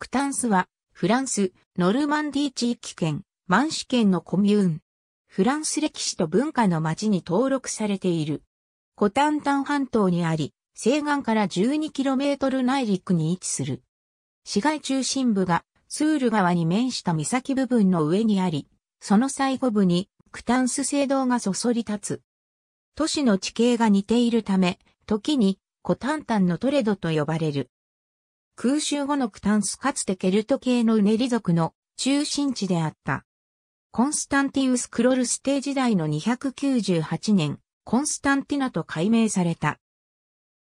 クタンスは、フランス、ノルマンディー地域圏、マンシ圏のコミューン。フランス歴史と文化の街に登録されている。コタンタン半島にあり、西岸から 12km 内陸に位置する。市街中心部がスール川に面した岬部分の上にあり、その最後部にクタンス聖堂がそそり立つ。都市の地形が似ているため、時にコタンタンのトレドと呼ばれる。空襲後のクタンスかつてケルト系のうねり族の中心地であった。コンスタンティウス・クロルステ時代の298年、コンスタンティナと改名された。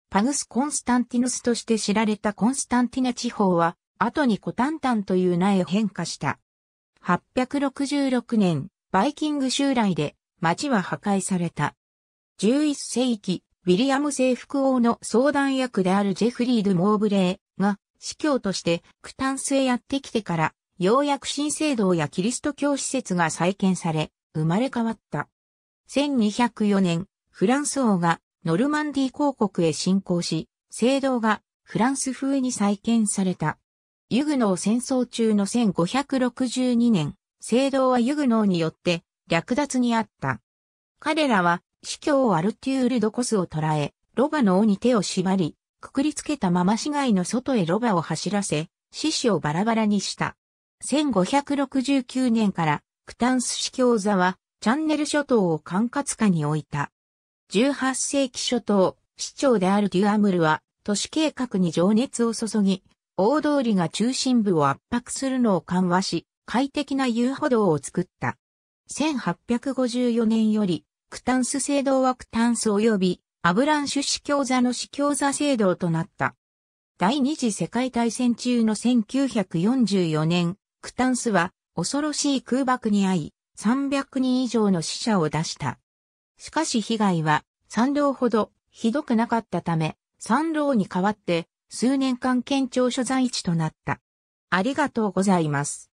パグス・コンスタンティヌスとして知られたコンスタンティナ地方は、後にコタンタンという名へ変化した。866年、バイキング襲来で町は破壊された。11世紀、ウィリアム征服王の相談役であるジェフリー・ド・モーブレー、が、司教としてクタンスへやってきてから、ようやく新聖堂やキリスト教施設が再建され、生まれ変わった。1204年、フランス王がノルマンディ公国へ侵攻し、聖堂がフランス風に再建された。ユグノー戦争中の1562年、聖堂はユグノーによって略奪にあった。彼らは司教をアルテュール・ドコスを捕らえ、ロバの王に手を縛り、くくりつけたまま市街の外へロバを走らせ、獅子をバラバラにした。1569年から、クタンス市教座は、チャンネル諸島を管轄下に置いた。18世紀諸島、市長であるデュアムルは、都市計画に情熱を注ぎ、大通りが中心部を圧迫するのを緩和し、快適な遊歩道を作った。1854年より、クタンス制度はクタンス及びアブランシュ司教座の司教座制度となった。第二次世界大戦中の1944年、クタンスは恐ろしい空爆に遭い、300人以上の死者を出した。しかし被害は参道ほどひどくなかったため、参道に代わって数年間県庁所在地となった。ありがとうございます。